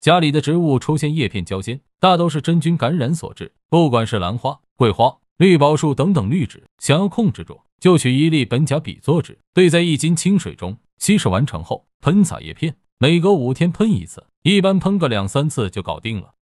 家里的植物出现叶片焦尖，大都是真菌感染所致。不管是兰花、桂花、绿宝树等等绿植，想要控制住，就取一粒苯甲吡唑酯兑在一斤清水中，稀释完成后喷洒叶片，每隔五天喷一次，一般喷个两三次就搞定了。